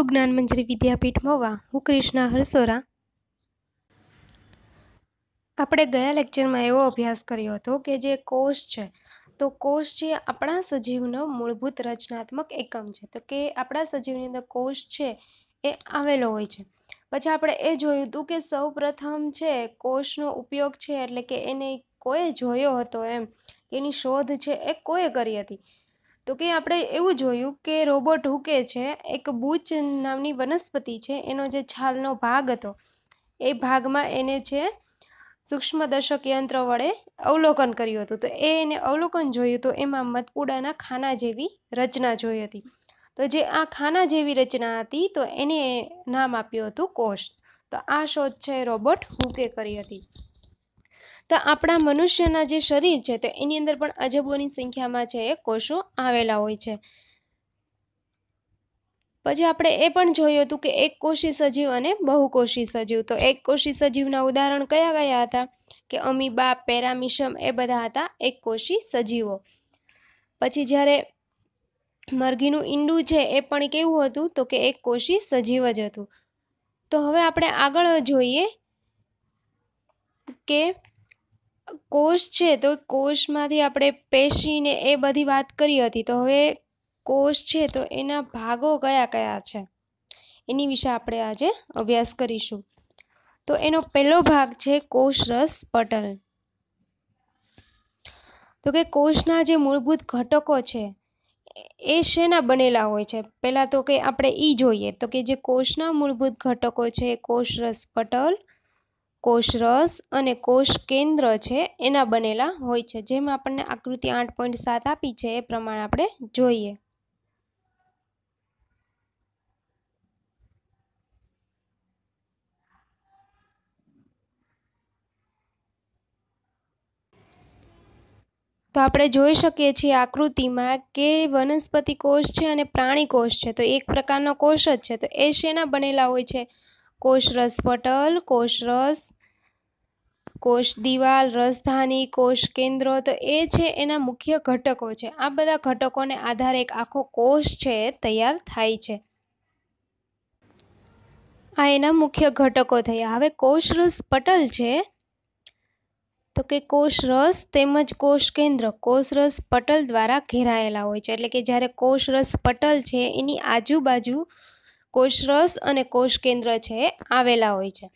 વિશ્વ જ્ઞાન મંજરી વિદ્યાપીઠ મવા હું કૃષ્ણા હરસોરા આપણે ગયા લેક્ચરમાં એવો અભ્યાસ કર્યો હતો કે જે કોષ છે તો કોષ જે આપણા સજીવનો મૂળભૂત રચનાત્મક એકમ છે તો કે આપણા સજીવની અંદર કોષ છે એ આવેલો હોય છે પછી આપણે એ જોયું હતું કે સૌ પ્રથમ છે કોષનો ઉપયોગ છે એટલે કે એને કોએ જોયો હતો એમ એની શોધ છે એ કોએ કરી હતી તો કે આપણે એવું જોયું કે રોબોટ હુકે છે એક બૂચ નામની વનસ્પતિ છે એનો જે છાલનો ભાગ હતો એ ભાગમાં એને છે સૂક્ષ્મદર્શક યંત્ર વડે અવલોકન કર્યું હતું તો એ એને અવલોકન જોયું તો એમાં મધપુડાના ખાના જેવી રચના જોઈ હતી તો જે આ ખાના જેવી રચના હતી તો એને નામ આપ્યું હતું કોષ તો આ શોધ છે રોબોટ હુકે કરી હતી તો આપણા મનુષ્યના જે શરીર છે તો એની અંદર પણ અજબોની સંખ્યામાં છે એ કોષો આવેલા હોય છે પછી આપણે એ પણ જોયું હતું કે એક કોષી સજીવ અને બહુકોષી સજીવ તો એક કોષી સજીવના ઉદાહરણ કયા કયા હતા કે અમીબા પેરામિશમ એ બધા હતા એક કોષી સજીવો પછી જ્યારે મરઘીનું ઈંડું છે એ પણ કેવું હતું તો કે એક કોષી સજીવ જ હતું તો હવે આપણે આગળ જોઈએ કે કોષ છે તો કોષમાંથી આપણે પેશીને એ બધી વાત કરી હતી તો હવે કોષ છે તો એના ભાગો કયા કયા છે એની વિશે આપણે આજે અભ્યાસ કરીશું તો એનો પહેલો ભાગ છે કોષરસ પટલ તો કે કોષના જે મૂળભૂત ઘટકો છે એ શેના બનેલા હોય છે પહેલાં તો કે આપણે એ જોઈએ તો કે જે કોષના મૂળભૂત ઘટકો છે કોષરસ પટલ કોષરસ અને કોષ કેન્દ્ર છે એના બનેલા હોય છે જેમ આપણને આકૃતિ આઠ પોઈન્ટ સાત આપી છે એ પ્રમાણે આપણે જોઈએ તો આપણે જોઈ શકીએ છીએ આકૃતિમાં કે વનસ્પતિ કોષ છે અને પ્રાણી કોષ છે તો એક પ્રકારનો કોષ જ છે તો એ શેના બનેલા હોય છે કોષરસ પટલ કોષરસ કોષ દિવાલ રસધાની કોષ કેન્દ્રો તો એ છે એના મુખ્ય ઘટકો છે આ બધા ઘટકોને આધારે એક આખો કોષ છે તૈયાર થાય છે આ એના મુખ્ય ઘટકો થયા હવે કોષરસ પટલ છે તો કે કોષરસ તેમજ કોષ કેન્દ્ર કોષરસ પટલ દ્વારા ઘેરાયેલા હોય છે એટલે કે જ્યારે કોષરસ પટલ છે એની આજુબાજુ કોષરસ અને કોષ કેન્દ્ર છે આવેલા હોય છે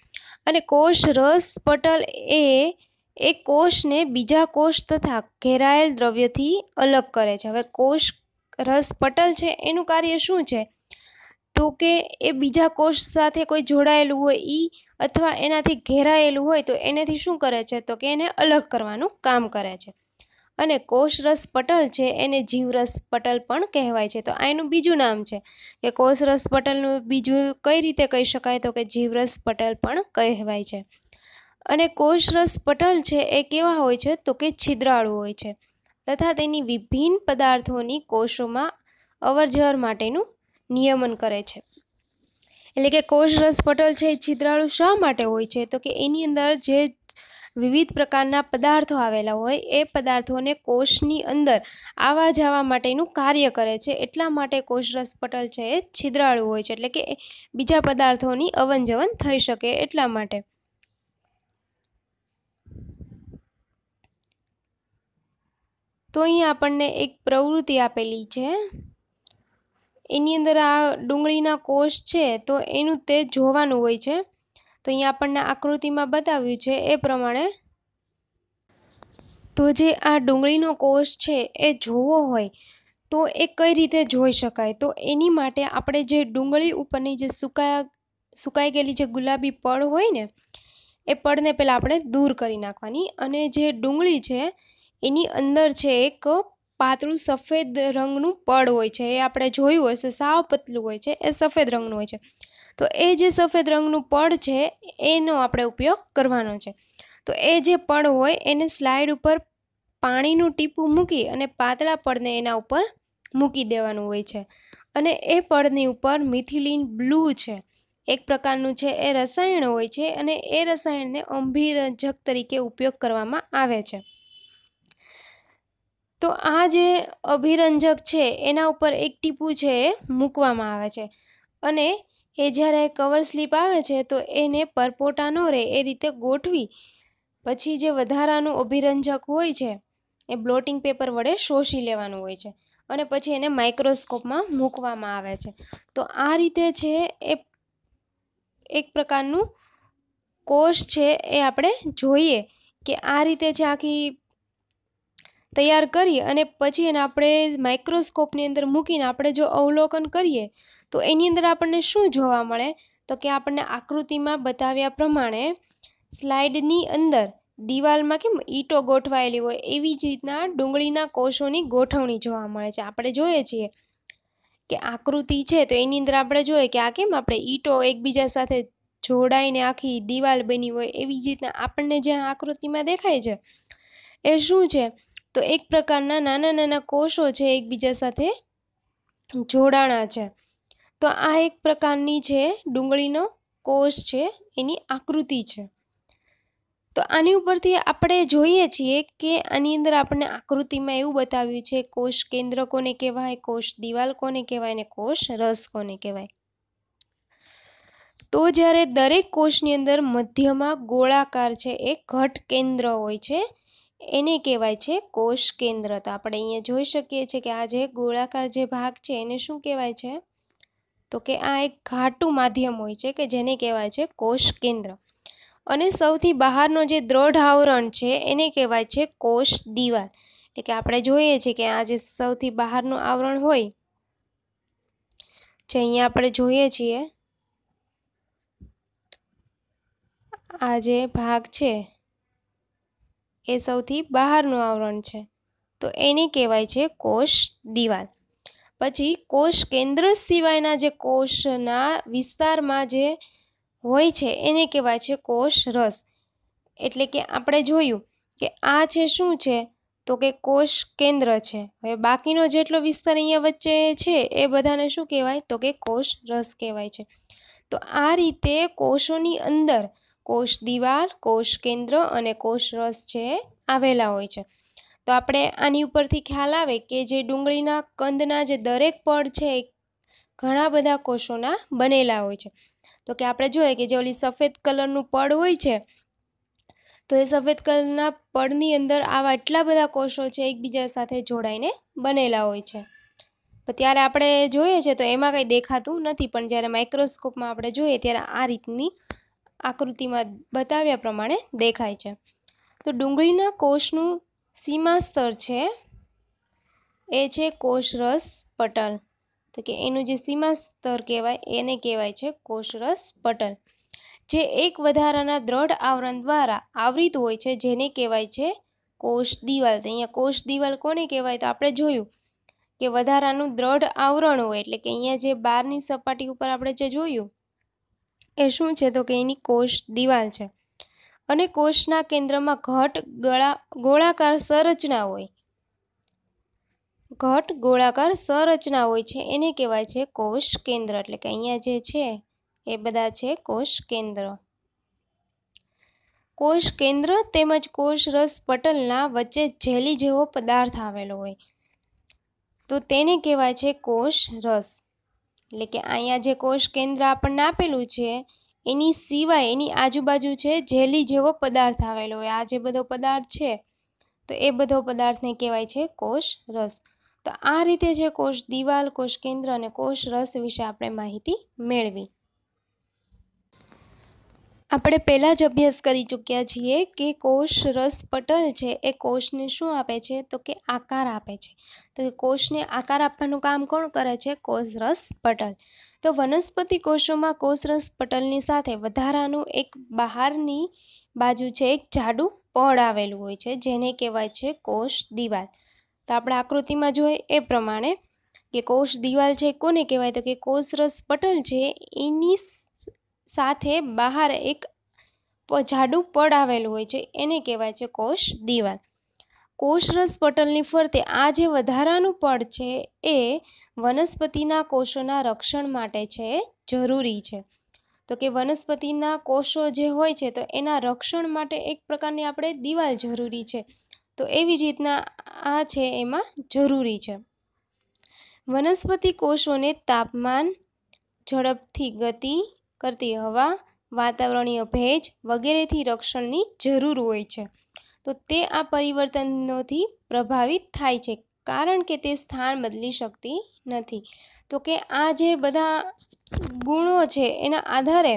અને કોષરસ પટલ એ એ કોષને બીજા કોષ તથા ઘેરાયેલ દ્રવ્યથી અલગ કરે છે હવે કોષ રસ પટલ છે એનું કાર્ય શું છે તો કે એ બીજા કોષ સાથે કોઈ જોડાયેલું હોય એ અથવા એનાથી ઘેરાયેલું હોય તો એનાથી શું કરે છે તો કે એને અલગ કરવાનું કામ કરે છે અને કોષરસ પટલ છે એને જીવરસ પટલ પણ કહેવાય છે તો આ એનું બીજું નામ છે કે કોષરસ પટલનું બીજું કઈ રીતે કહી શકાય તો કે જીવરસ પટલ પણ કહેવાય છે અને કોષરસ પટલ છે એ કેવા હોય છે તો કે છિદ્રાળુ હોય છે તથા તેની વિભિન્ન પદાર્થોની કોષોમાં અવરજવર માટેનું નિયમન કરે છે એટલે કે કોષરસ પટલ છે એ છિદ્રાળુ શા માટે હોય છે તો કે એની અંદર જે વિવિધ પ્રકારના પદાર્થો આવેલા હોય એ પદાર્થોને કોષની અંદર આવા જવા માટેનું કાર્ય કરે છે એટલા માટે કોષરસ પટલ છે એ છિદ્રાળુ હોય છે એટલે કે બીજા પદાર્થોની અવન જવન થઈ શકે એટલા માટે તો અહીં આપણને એક પ્રવૃત્તિ આપેલી છે એની અંદર આ ડુંગળીના કોષ છે તો એનું તે જોવાનું હોય છે તો અહીંયા આપણને આકૃતિમાં બતાવ્યું છે એ પ્રમાણે તો જે આ ડુંગળીનો કોષ છે એ જોવો હોય તો એ કઈ રીતે જોઈ શકાય તો એની માટે આપણે જે ડુંગળી ઉપરની જે સુકાયા સુકાઈ ગયેલી જે ગુલાબી પળ હોય ને એ પળને પહેલાં આપણે દૂર કરી નાખવાની અને જે ડુંગળી છે એની અંદર છે એક પાતળું સફેદ રંગનું પડ હોય છે એ આપણે જોયું હોય છે સાવ પતલું હોય છે એ સફેદ રંગનું હોય છે તો એ જે સફેદ રંગનું પડ છે એનો આપણે ઉપયોગ કરવાનો છે તો એ જે પડ હોય એને સ્લાઇડ ઉપર પાણીનું ટીપું મૂકી અને પાતળા પડને એના ઉપર મૂકી દેવાનું હોય છે અને એ પડની ઉપર મિથિલિન બ્લુ છે એક પ્રકારનું છે એ રસાયણ હોય છે અને એ રસાયણને અંભીરજક તરીકે ઉપયોગ કરવામાં આવે છે તો આ જે અભિરંજક છે એના ઉપર એક ટીપું છે એ મૂકવામાં આવે છે અને એ જ્યારે કવર સ્લીપ આવે છે તો એને પરપોટા ન રહે એ રીતે ગોઠવી પછી જે વધારાનું અભિરંજક હોય છે એ બ્લોટિંગ પેપર વડે શોષી લેવાનું હોય છે અને પછી એને માઇક્રોસ્કોપમાં મૂકવામાં આવે છે તો આ રીતે છે એ એક પ્રકારનું કોષ છે એ આપણે જોઈએ કે આ રીતે છે આખી તૈયાર કરી અને પછી એને આપણે માઇક્રોસ્કોપની અંદર મૂકીને આપણે જો અવલોકન કરીએ તો એની અંદર આપણને શું જોવા મળે તો કે આપણને આકૃતિમાં બતાવ્યા પ્રમાણે સ્લાઇડની અંદર દિવાલમાં કેમ ઈંટો ગોઠવાયેલી હોય એવી જ રીતના ડુંગળીના કોષોની ગોઠવણી જોવા મળે છે આપણે જોઈએ છીએ કે આકૃતિ છે તો એની અંદર આપણે જોઈએ કે આ કેમ આપણે ઈંટો એકબીજા સાથે જોડાઈને આખી દિવાલ બની હોય એવી જ રીતના આપણને જ્યાં આકૃતિમાં દેખાય છે એ શું છે તો એક પ્રકારના નાના નાના કોષો છે એકબીજા સાથે જોડાણા છે તો આ એક પ્રકારની છે ડુંગળીનો કોષ છે એની આકૃતિ છે તો આની ઉપરથી આપણે જોઈએ છીએ કે આની અંદર આપણને આકૃતિમાં એવું બતાવ્યું છે કોષ કેન્દ્ર કોને કહેવાય કોષ દિવાલ કોને કહેવાય ને કોષ રસ કોને કહેવાય તો જ્યારે દરેક કોષની અંદર મધ્યમાં ગોળાકાર છે એ ઘટ કેન્દ્ર હોય છે એને કહેવાય છે કોષ કેન્દ્ર તો આપણે અહીંયા જોઈ શકીએ છીએ કે આ જે ગોળાકાર જે ભાગ છે એને શું કહેવાય છે તો કે આ એક ઘાટું માધ્યમ હોય છે કે જેને કહેવાય છે કોષ કેન્દ્ર અને સૌથી બહારનો જે દ્રઢ આવરણ છે એને કહેવાય છે કોષ દિવાલ એટલે કે આપણે જોઈએ છીએ કે આ જે સૌથી બહારનું આવરણ હોય જે અહીંયા આપણે જોઈએ છીએ આ જે ભાગ છે એ સૌથી બહારનું આવરણ છે તો એને કહેવાય છે કોષ દિવાલ પછી કોષ કેન્દ્ર સિવાયના જે કોષના વિસ્તારમાં જે હોય છે એને કહેવાય છે કોષ રસ એટલે કે આપણે જોયું કે આ છે શું છે તો કે કોષ કેન્દ્ર છે હવે બાકીનો જેટલો વિસ્તાર અહીંયા વચ્ચે છે એ બધાને શું કહેવાય તો કે કોષ રસ કહેવાય છે તો આ રીતે કોષોની અંદર કોષ દિવાલ કોષ કેન્દ્ર અને કોષ રસ છે આવેલા હોય છે તો આપણે આની ઉપરથી ખ્યાલ આવે કે જે ડુંગળીના કંદના જે દરેક પડ છે એ ઘણા બધા કોષોના બનેલા હોય છે તો કે આપણે જોઈએ કે જે ઓલી સફેદ કલરનું પડ હોય છે તો એ સફેદ કલરના પડની અંદર આવા એટલા બધા કોષો છે એકબીજા સાથે જોડાઈને બનેલા હોય છે ત્યારે આપણે જોઈએ છે તો એમાં કંઈ દેખાતું નથી પણ જ્યારે માઇક્રોસ્કોપમાં આપણે જોઈએ ત્યારે આ રીતની આકૃતિમાં બતાવ્યા પ્રમાણે દેખાય છે તો ડુંગળીના કોષનું સીમા સ્તર છે એ છે કોષરસ પટલ તો કે એનું જે સીમા સ્તર કહેવાય એને કહેવાય છે કોષરસ પટલ જે એક વધારાના દ્રઢ આવરણ દ્વારા આવૃત હોય છે જેને કહેવાય છે કોષ દિવાલ તો અહીંયા કોષ દિવાલ કોને કહેવાય તો આપણે જોયું કે વધારાનું દ્રઢ આવરણ હોય એટલે કે અહીંયા જે બહારની સપાટી ઉપર આપણે જે જોયું એ શું છે તો કે એની કોષ દિવાલ છે અને કોષના કેન્દ્રમાં ઘટ ગળા ગોળાકાર સંરચના હોય ઘટ ગોળાકાર સંરચના હોય છે એને કહેવાય છે કોષ કેન્દ્ર એટલે કે અહીંયા જે છે એ બધા છે કોષ કેન્દ્ર કોષ કેન્દ્ર તેમજ કોષ રસ પટલના વચ્ચે જેલી જેવો પદાર્થ આવેલો હોય તો તેને કહેવાય છે કોષ રસ એટલે કે અહીંયા જે કોષ કેન્દ્ર આપણને આપેલું છે એની સિવાય એની આજુબાજુ છે જેલી જેવો પદાર્થ આવેલો હોય આ જે બધો પદાર્થ છે તો એ બધો પદાર્થને કહેવાય છે કોષ રસ તો આ રીતે છે કોષ દિવાલ કોષ કેન્દ્ર અને કોષ રસ વિશે આપણે માહિતી મેળવી આપણે પહેલાં જ અભ્યાસ કરી ચૂક્યા છીએ કે કોષ રસ પટલ છે એ કોષને શું આપે છે તો કે આકાર આપે છે તો કોષને આકાર આપવાનું કામ કોણ કરે છે કોષ રસ પટલ તો વનસ્પતિ કોષોમાં કોષરસ પટલની સાથે વધારાનું એક બહારની બાજુ છે એક જાડું પળ આવેલું હોય છે જેને કહેવાય છે કોષ દિવાલ તો આપણે આકૃતિમાં જોઈએ એ પ્રમાણે કે કોષ દિવાલ છે કોને કહેવાય તો કે કોષરસ પટલ છે એની સાથે બહાર એક જાડું પળ આવેલું હોય છે એને કહેવાય છે કોષ દિવાલ કોષરસ પટલની ફરતે આ જે વધારાનું પડ છે એ વનસ્પતિના કોષોના રક્ષણ માટે છે જરૂરી છે તો કે વનસ્પતિના કોષો જે હોય છે તો એના રક્ષણ માટે એક પ્રકારની આપણે દિવાલ જરૂરી છે તો એવી જ રીતના આ છે એમાં જરૂરી છે વનસ્પતિ કોષોને તાપમાન ઝડપથી ગતિ કરતી હવા વાતાવરણીય ભેજ વગેરેથી રક્ષણની જરૂર હોય છે તો તે આ પરિવર્તનોથી પ્રભાવિત થાય છે કારણ કે તે સ્થાન બદલી શકતી નથી તો કે આ જે બધા ગુણો છે એના આધારે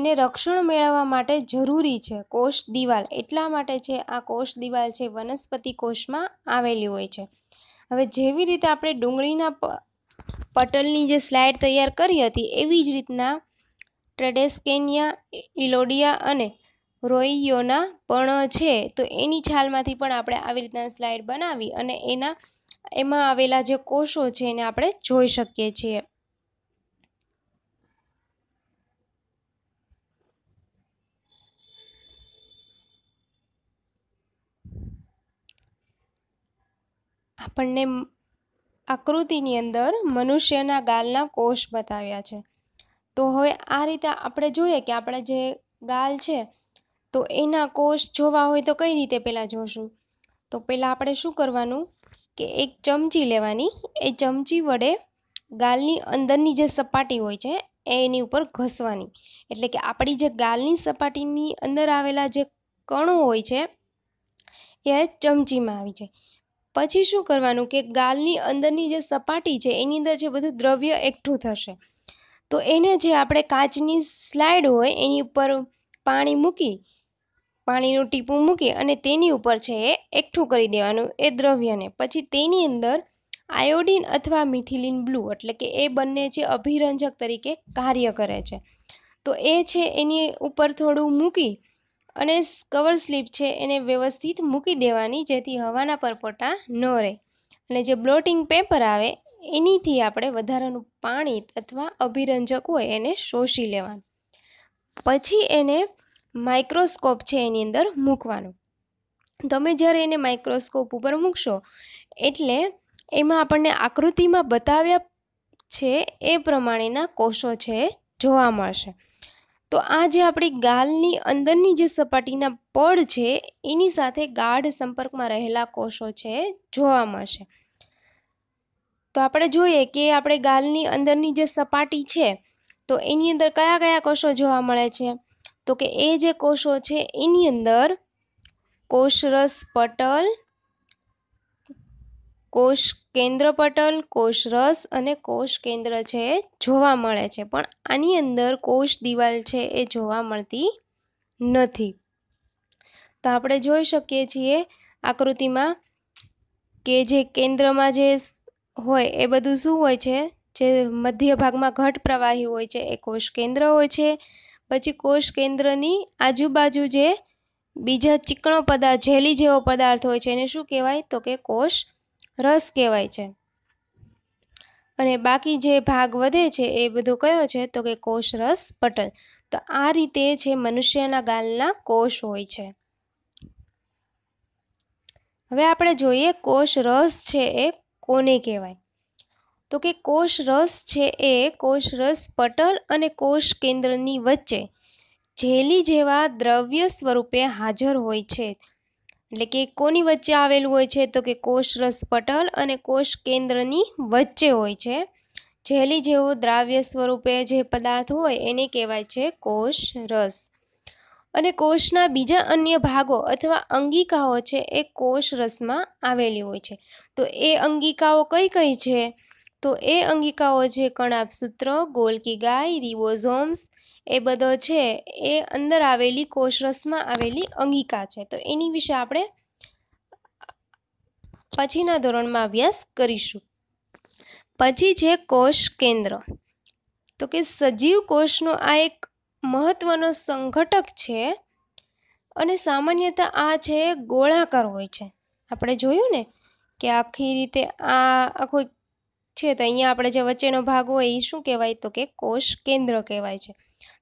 એને રક્ષણ મેળવવા માટે જરૂરી છે કોષ દિવાલ એટલા માટે છે આ કોષ દિવાલ છે વનસ્પતિ કોષમાં આવેલી હોય છે હવે જેવી રીતે આપણે ડુંગળીના પટલની જે સ્લાઇડ તૈયાર કરી હતી એવી જ રીતના ટ્રેડેસ્કેનિયા ઇલોડિયા અને રોઈયોના પણ છે તો એની છાલમાંથી પણ આપણે આવી રીતના સ્લાઇડ બનાવી અને એના એમાં આવેલા જે કોષો છે એને આપણે જોઈ શકીએ છીએ આપણને આકૃતિની અંદર મનુષ્યના ગાલના કોષ બતાવ્યા છે તો હવે આ રીતે આપણે જોઈએ કે આપણે જે ગાલ છે તો એના કોષ જોવા હોય તો કઈ રીતે પહેલાં જોશું તો પહેલાં આપણે શું કરવાનું કે એક ચમચી લેવાની એ ચમચી વડે ગાલની અંદરની જે સપાટી હોય છે એની ઉપર ઘસવાની એટલે કે આપણી જે ગાલની સપાટીની અંદર આવેલા જે કણો હોય છે એ ચમચીમાં આવી જાય પછી શું કરવાનું કે ગાલની અંદરની જે સપાટી છે એની અંદર જે બધું દ્રવ્ય એકઠું થશે તો એને જે આપણે કાચની સ્લાઇડ હોય એની ઉપર પાણી મૂકી પાણીનું ટીપું મૂકી અને તેની ઉપર છે એ એકઠું કરી દેવાનું એ દ્રવ્યને પછી તેની અંદર આયોડિન અથવા મિથિલિન બ્લુ એટલે કે એ બંને જે અભિરંજક તરીકે કાર્ય કરે છે તો એ છે એની ઉપર થોડું મૂકી અને કવર સ્લીપ છે એને વ્યવસ્થિત મૂકી દેવાની જેથી હવાના પરપોટા ન રહે અને જે બ્લોટિંગ પેપર આવે એનીથી આપણે વધારાનું પાણી અથવા અભિરંજક હોય એને શોષી લેવાનું પછી એને માઇક્રોસ્કોપ છે એની અંદર મૂકવાનું તમે જ્યારે એને માઇક્રોસ્કોપ ઉપર મૂકશો એટલે એમાં આપણને આકૃતિમાં બતાવ્યા છે એ પ્રમાણેના કોષો છે જોવા મળશે તો આ જે આપણી ગાલની અંદરની જે સપાટીના પડ છે એની સાથે ગાઢ સંપર્કમાં રહેલા કોષો છે જોવા મળશે તો આપણે જોઈએ કે આપણે ગાલની અંદરની જે સપાટી છે તો એની અંદર કયા કયા કોષો જોવા મળે છે તો કે એ જે કોષો છે એની અંદર કોષરસ પટલ કોષ કેન્દ્ર પટલ કોષરસ અને કોષ કેન્દ્ર છે જોવા મળે છે પણ આની અંદર કોષ દિવાલ છે એ જોવા મળતી નથી તો આપણે જોઈ શકીએ છીએ આકૃતિમાં કે જે કેન્દ્રમાં જે હોય એ બધું શું હોય છે જે મધ્ય ભાગમાં ઘટ પ્રવાહી હોય છે એ કોષ કેન્દ્ર હોય છે પછી કોષ કેન્દ્રની આજુબાજુ જે બીજા ચીકણો પદાર્થ જેલી જેવો પદાર્થ હોય છે એને શું કહેવાય તો કે કોષ રસ કહેવાય છે અને બાકી જે ભાગ વધે છે એ બધો કયો છે તો કે કોષ રસ પટલ તો આ રીતે છે મનુષ્યના ગાલના કોષ હોય છે હવે આપણે જોઈએ કોષ રસ છે એ કોને કહેવાય તો કે કોષ રસ છે એ કોષરસ પટલ અને કોષ કેન્દ્રની વચ્ચે જેલી જેવા દ્રવ્ય સ્વરૂપે હાજર હોય છે એટલે કે કોની વચ્ચે આવેલું હોય છે તો કે કોષ રસ પટલ અને કોષ કેન્દ્રની વચ્ચે હોય છે જેલી જેવો દ્રાવ્ય સ્વરૂપે જે પદાર્થ હોય એને કહેવાય છે કોષ રસ અને કોષના બીજા અન્ય ભાગો અથવા અંગિકાઓ છે એ કોષ રસમાં આવેલી હોય છે તો એ અંગિકાઓ કઈ કઈ છે તો એ અંગિકાઓ જે કણાપસૂત્ર ગોલકી ગાય રિવોઝોમ્સ એ બધો છે એ અંદર આવેલી કોષરસમાં આવેલી અંગિકા છે તો એની વિશે આપણે પછીના ધોરણમાં અભ્યાસ કરીશું પછી છે કોષ કેન્દ્ર તો કે સજીવ કોષનો આ એક મહત્ત્વનો સંઘટક છે અને સામાન્યતા આ છે ગોળાકાર હોય છે આપણે જોયું ને કે આખી રીતે આ આખો છે તો અહીંયા આપણે જે વચ્ચેનો ભાગ હોય એ શું કહેવાય તો કે કોષ કેન્દ્ર કહેવાય છે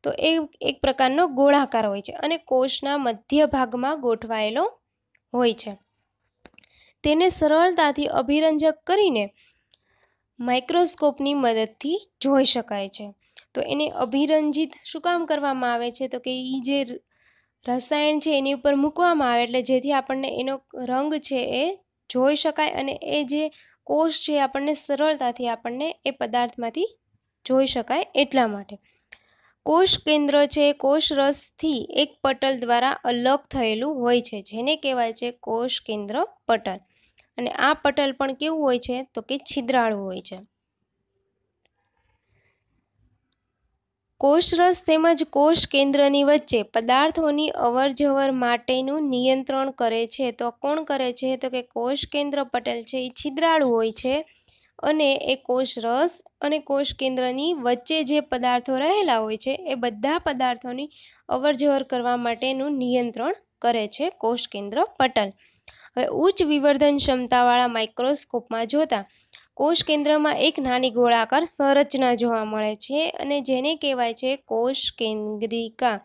તો એ એક પ્રકારનો ગોળાકાર હોય છે અને કોષના મધ્ય ભાગમાં ગોઠવાયેલો હોય છે તેને સરળતાથી અભિરંજક કરીને માઇક્રોસ્કોપની મદદથી જોઈ શકાય છે તો એને અભિરંજિત શું કામ કરવામાં આવે છે તો કે એ જે રસાયણ છે એની ઉપર મૂકવામાં આવે એટલે જેથી આપણને એનો રંગ છે એ જોઈ શકાય અને એ જે કોષ જે આપણને સરળતાથી આપણને એ પદાર્થમાંથી જોઈ શકાય એટલા માટે કોષ કેન્દ્ર છે કોષ રસથી એક પટલ દ્વારા અલગ થયેલું હોય છે જેને કહેવાય છે કોષ કેન્દ્ર પટલ અને આ પટલ પણ કેવું હોય છે તો કે છિદ્રાળુ હોય છે કોષરસ તેમજ કોષ કેન્દ્રની વચ્ચે પદાર્થોની અવરજવર માટેનું નિયંત્રણ કરે છે તો કોણ કરે છે તો કે કોષ કેન્દ્ર પટલ છે એ છિદ્રાળુ હોય છે અને એ કોષરસ અને કોષ કેન્દ્રની વચ્ચે જે પદાર્થો રહેલા હોય છે એ બધા પદાર્થોની અવરજવર કરવા માટેનું નિયંત્રણ કરે છે કોષ કેન્દ્ર પટલ હવે ઉચ્ચ વિવર્ધન ક્ષમતાવાળા માઇક્રોસ્કોપમાં જોતાં કોષ કેન્દ્રમાં એક નાની ગોળાકાર સંરચના જોવા મળે છે અને જેને કહેવાય છે કોષ કેન્દ્રિકા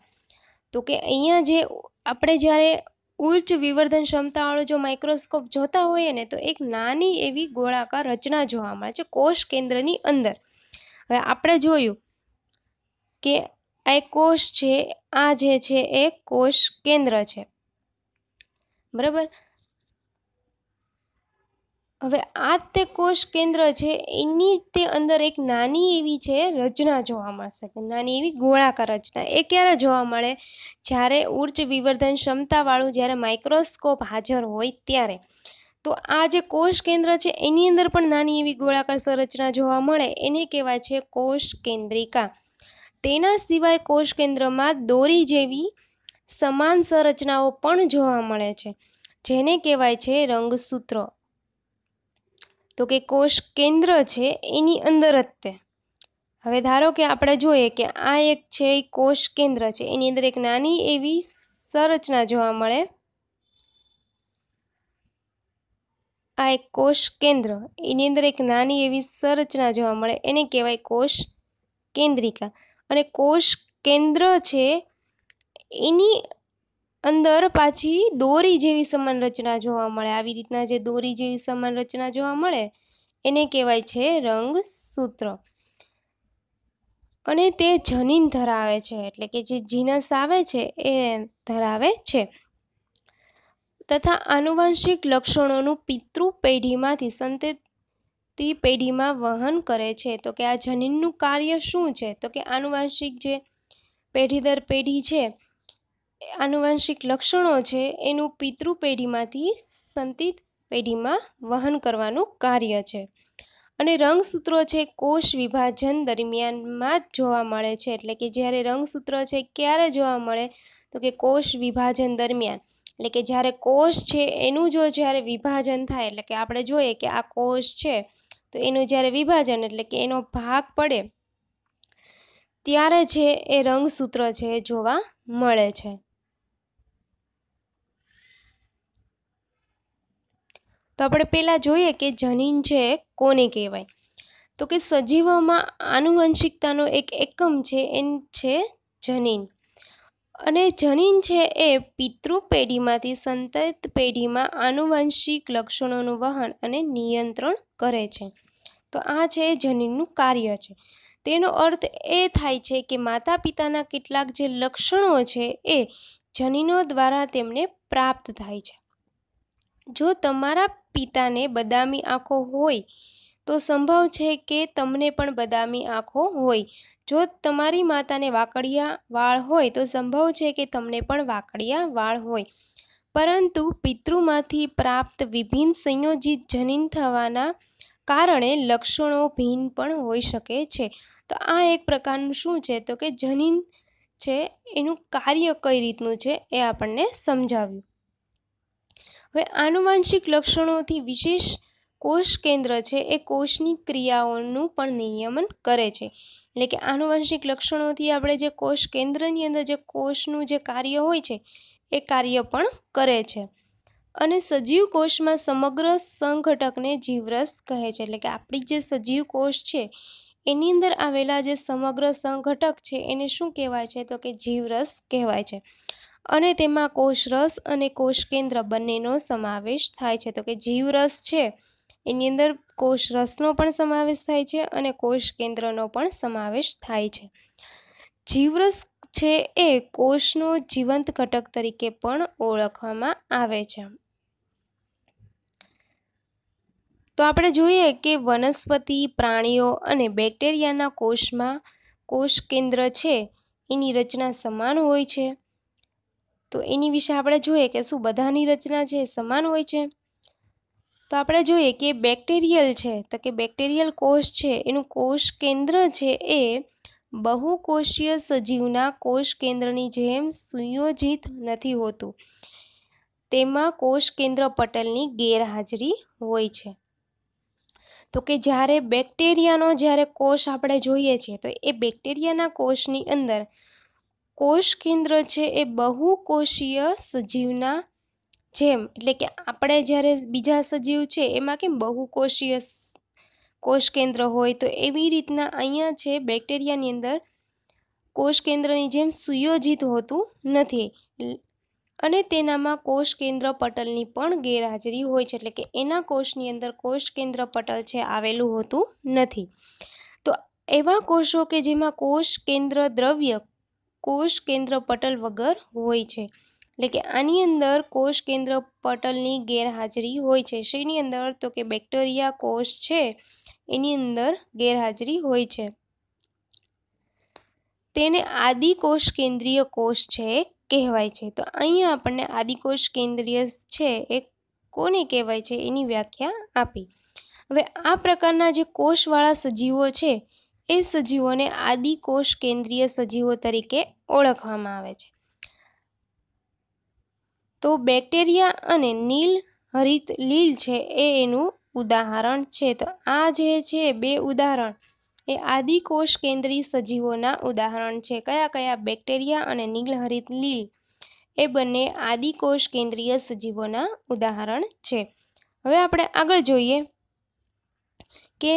તો કે અહીંયા જે આપણે જ્યારે ઉચ્ચ વિવર્ધન ક્ષમતાવાળો જો માઇક્રોસ્કોપ જોતા હોઈએ ને તો એક નાની એવી ગોળાકાર રચના જોવા મળે છે કોષ કેન્દ્રની અંદર હવે આપણે જોયું કે આ કોષ છે આ જે છે એ કોષ કેન્દ્ર છે બરાબર હવે આ તે કોષ કેન્દ્ર છે એની તે અંદર એક નાની એવી છે રચના જોવા મળશે નાની એવી ગોળાકાર રચના એ ક્યારે જોવા મળે જ્યારે ઉચ્ચ વિવર્ધન ક્ષમતાવાળું જ્યારે માઇક્રોસ્કોપ હાજર હોય ત્યારે તો આ જે કોષ કેન્દ્ર છે એની અંદર પણ નાની એવી ગોળાકાર સંરચના જોવા મળે એને કહેવાય છે કોષ કેન્દ્રિકા તેના સિવાય કોષ કેન્દ્રમાં દોરી જેવી સમાન સંરચનાઓ પણ જોવા મળે છે જેને કહેવાય છે રંગસૂત્રો તો કે કોષ કેન્દ્ર છે એની અંદર જ તે હવે ધારો કે આપણે જોઈએ કે આ એક છે એ કોષ કેન્દ્ર છે એની અંદર એક નાની એવી સંરચના જોવા મળે આ એક કોષ કેન્દ્ર એની અંદર એક નાની એવી સંરચના જોવા મળે એને કહેવાય કોષ કેન્દ્રિકા અને કોષ કેન્દ્ર છે એની અંદર પાછી દોરી જેવી સમાન રચના જોવા મળે આવી રીતના જે દોરી જેવી સમાન રચના જોવા મળે એને કહેવાય છે રંગસૂત્ર અને તે જનીન ધરાવે છે એટલે કે જે જીનસ આવે છે એ ધરાવે છે તથા આનુવંશિક લક્ષણોનું પિતૃ પેઢીમાંથી સંતતિ પેઢીમાં વહન કરે છે તો કે આ જનીનનું કાર્ય શું છે તો કે આનુવંશિક જે પેઢી દર પેઢી છે આનુવંશિક લક્ષણો છે એનું પિતૃ પેઢીમાંથી સંતિત પેઢીમાં વહન કરવાનું કાર્ય છે અને રંગસૂત્રો છે કોષ વિભાજન દરમિયાનમાં જ જોવા મળે છે એટલે કે જ્યારે રંગસૂત્ર છે ક્યારે જોવા મળે તો કે કોષ વિભાજન દરમિયાન એટલે કે જ્યારે કોષ છે એનું જો જ્યારે વિભાજન થાય એટલે કે આપણે જોઈએ કે આ કોષ છે તો એનું જ્યારે વિભાજન એટલે કે એનો ભાગ પડે ત્યારે છે એ રંગસૂત્ર છે એ જોવા મળે છે તો આપણે પહેલાં જોઈએ કે જનીન છે કોને કહેવાય તો કે સજીવોમાં આનુવંશિકતાનો એક એકમ છે એમ છે જનીન અને જનીન છે એ પિતૃ પેઢીમાંથી સંતત પેઢીમાં આનુવંશિક લક્ષણોનું વહન અને નિયંત્રણ કરે છે તો આ છે જનીનનું કાર્ય છે તેનો અર્થ એ થાય છે કે માતા પિતાના કેટલાક જે લક્ષણો છે એ જનીનો દ્વારા તેમને પ્રાપ્ત થાય છે જો તમારા પિતાને બદામી આંખો હોય તો સંભવ છે કે તમને પણ બદામી આંખો હોય જો તમારી માતાને વાકડિયા વાળ હોય તો સંભવ છે કે તમને પણ વાકડિયા વાળ હોય પરંતુ પિતૃમાંથી પ્રાપ્ત વિભિન્ન સંયોજિત જનીન થવાના કારણે લક્ષણો ભિન્ન પણ હોઈ શકે છે તો આ એક પ્રકારનું શું છે તો કે જનીન છે એનું કાર્ય કઈ રીતનું છે એ આપણને સમજાવ્યું હવે આનુવાંશિક લક્ષણોથી વિશેષ કોષ કેન્દ્ર છે એ કોષની ક્રિયાઓનું પણ નિયમન કરે છે એટલે કે આનુવંશિક લક્ષણોથી આપણે જે કોષ કેન્દ્રની અંદર જે કોષનું જે કાર્ય હોય છે એ કાર્ય પણ કરે છે અને સજીવ કોષમાં સમગ્ર સંઘટકને જીવરસ કહે છે એટલે કે આપણી જે સજીવ કોષ છે એની અંદર આવેલા જે સમગ્ર સંઘટક છે એને શું કહેવાય છે તો કે જીવરસ કહેવાય છે અને તેમાં કોષરસ અને કોષકેન્દ્ર બંનેનો સમાવેશ થાય છે તો કે જીવરસ છે એની અંદર કોષરસનો પણ સમાવેશ થાય છે અને કોષકેન્દ્રનો પણ સમાવેશ થાય છે જીવરસ છે એ કોષનો જીવંત ઘટક તરીકે પણ ઓળખવામાં આવે છે તો આપણે જોઈએ કે વનસ્પતિ પ્રાણીઓ અને બેક્ટેરિયાના કોષમાં કોષ કેન્દ્ર છે એની રચના સમાન હોય છે તો એની વિશે આપણે જોઈએ કે શું બધાની રચના છે સમાન હોય છે તો આપણે જોઈએ કે બેક્ટેરિયલ છે તો કે બેક્ટેરિયલ કોષ છે એનું કોષ કેન્દ્ર છે એ બહુકોષીય સજીવના કોષ કેન્દ્રની જેમ સુયોજિત નથી હોતું તેમાં કોષ કેન્દ્ર પટલની ગેરહાજરી હોય છે તો કે જ્યારે બેક્ટેરિયાનો જ્યારે કોષ આપણે જોઈએ છીએ તો એ બેક્ટેરિયાના કોષની અંદર કોષ કેન્દ્ર છે એ બહુકોષીય સજીવના જેમ એટલે કે આપણે જ્યારે બીજા સજીવ છે એમાં કેમ બહુકોષીય કોષ કેન્દ્ર હોય તો એવી રીતના અહીંયા છે બેક્ટેરિયાની અંદર કોષ કેન્દ્રની જેમ સુયોજિત હોતું નથી અને તેનામાં કોષ કેન્દ્ર પટલની પણ ગેરહાજરી હોય છે એટલે કે એના કોષની અંદર કોષ કેન્દ્ર પટલ છે આવેલું હોતું નથી તો એવા કોષો કે જેમાં કોષ કેન્દ્ર દ્રવ્ય કોષ કેન્દ્ર પટલ વગર હોય છે એટલે કે આની અંદર કોષ કેન્દ્ર પટલની ગેરહાજરી હોય છે શેની અંદર તો કે બેક્ટેરિયા કોષ છે એની અંદર ગેરહાજરી હોય છે તેને આદિકોષ કેન્દ્રીય કોષ છે કહેવાય છે તો અહીંયા આપણને આદિકોષ કેન્દ્રીય છે એ કોને કહેવાય છે એની વ્યાખ્યા આપી હવે આ પ્રકારના જે કોષવાળા સજીવો છે એ સજીવોને આદિકોષ કેન્દ્રીય સજીવો તરીકે ઓળખવામાં આવે છે તો બેક્ટેરિયા અને નીલ હરિત લીલ છે એ એનું ઉદાહરણ છે તો આ જે છે બે ઉદાહરણ એ આદિકોષ કેન્દ્રીય સજીવોના ઉદાહરણ છે કયા કયા બેક્ટેરિયા અને નીલહરિત લીલ એ બંને આદિકોષ કેન્દ્રીય સજીવોના ઉદાહરણ છે હવે આપણે આગળ જોઈએ કે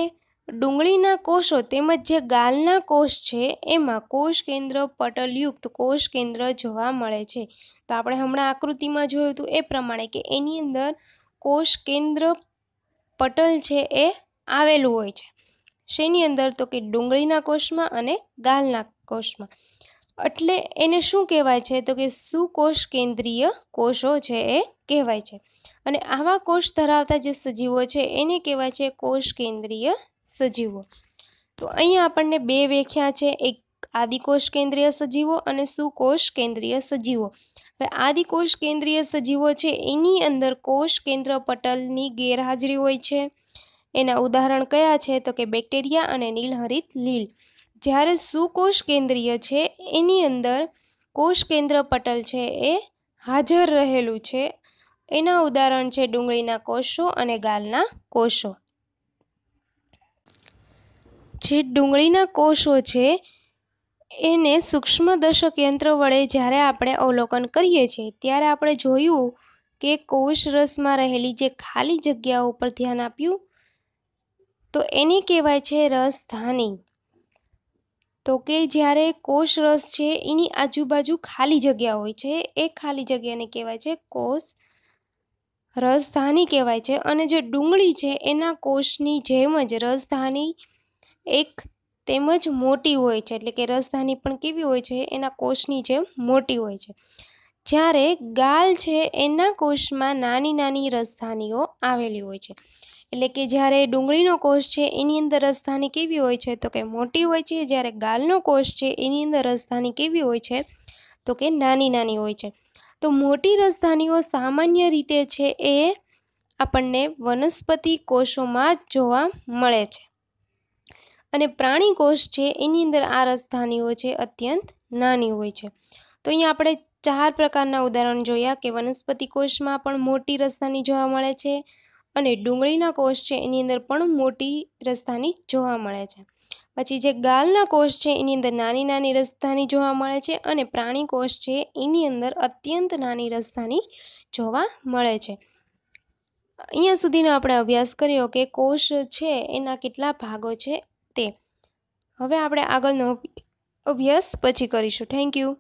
ડુંગળીના કોષો તેમજ જે ગાલના કોષ છે એમાં કોષ કેન્દ્ર પટલયુક્ત કોષ કેન્દ્ર જોવા મળે છે તો આપણે હમણાં આકૃતિમાં જોયું હતું એ પ્રમાણે કે એની અંદર કોષ કેન્દ્ર પટલ છે એ આવેલું હોય છે શેની અંદર તો કે ડુંગળીના કોષમાં અને ગાલના કોષમાં એટલે એને શું કહેવાય છે તો કે સુકોષ કેન્દ્રીય કોષો છે એ કહેવાય છે અને આવા કોષ ધરાવતા જે સજીવો છે એને કહેવાય છે કોષ કેન્દ્રીય સજીવો તો અહીંયા આપણને બે વ્યાખ્યા છે એક આદિકોષ કેન્દ્રીય સજીવો અને સુકોષ કેન્દ્રીય સજીવો હવે આદિકોષ કેન્દ્રીય સજીવો છે એની અંદર કોષ કેન્દ્ર પટલની ગેરહાજરી હોય છે એના ઉદાહરણ કયા છે તો કે બેક્ટેરિયા અને નીલહરિત લીલ જ્યારે સુકોષ કેન્દ્રીય છે એની અંદર કોષ કેન્દ્ર પટલ છે એ હાજર રહેલું છે એના ઉદાહરણ છે ડુંગળીના કોષો અને ગાલના કોષો જે ડુંગળીના કોષો છે એને સૂક્ષ્મદર્શક યંત્ર વડે જ્યારે આપણે અવલોકન કરીએ છીએ ત્યારે આપણે જોયું કે કોષરસમાં રહેલી જે ખાલી જગ્યાઓ ઉપર ધ્યાન આપ્યું તો એને કહેવાય છે રસધાની તો કે જ્યારે કોષ રસ છે એની આજુબાજુ ખાલી જગ્યા હોય છે એ ખાલી જગ્યાને કહેવાય છે કોષ રસધાની કહેવાય છે અને જે ડુંગળી છે એના કોષની જેમ જ રસધાની એક તેમજ મોટી હોય છે એટલે કે રસધાની પણ કેવી હોય છે એના કોષની જેમ મોટી હોય છે જ્યારે ગાલ છે એના કોષમાં નાની નાની રસધાનીઓ આવેલી હોય છે એટલે કે જ્યારે ડુંગળીનો કોષ છે એની અંદર રાજધાની કેવી હોય છે તો કે મોટી હોય છે જ્યારે ગાલનો કોષ છે એની અંદર રસધાની કેવી હોય છે તો કે નાની નાની હોય છે તો મોટી રસધાનીઓ સામાન્ય રીતે છે એ આપણને વનસ્પતિ કોષોમાં જોવા મળે છે અને પ્રાણી કોષ છે એની અંદર આ રસધાનીઓ છે અત્યંત નાની હોય છે તો અહીંયા આપણે ચાર પ્રકારના ઉદાહરણ જોયા કે વનસ્પતિ કોષમાં પણ મોટી રસધાની જોવા મળે છે અને ડુંગળીના કોષ છે એની અંદર પણ મોટી રસધાની જોવા મળે છે પછી જે ગાલના કોષ છે એની અંદર નાની નાની રસધાની જોવા મળે છે અને પ્રાણી કોષ છે એની અંદર અત્યંત નાની રસધાની જોવા મળે છે અહીંયા સુધીનો આપણે અભ્યાસ કર્યો કે કોષ છે એના કેટલા ભાગો છે તે હવે આપણે આગળનો અભ્યાસ પછી કરીશું થેન્ક યુ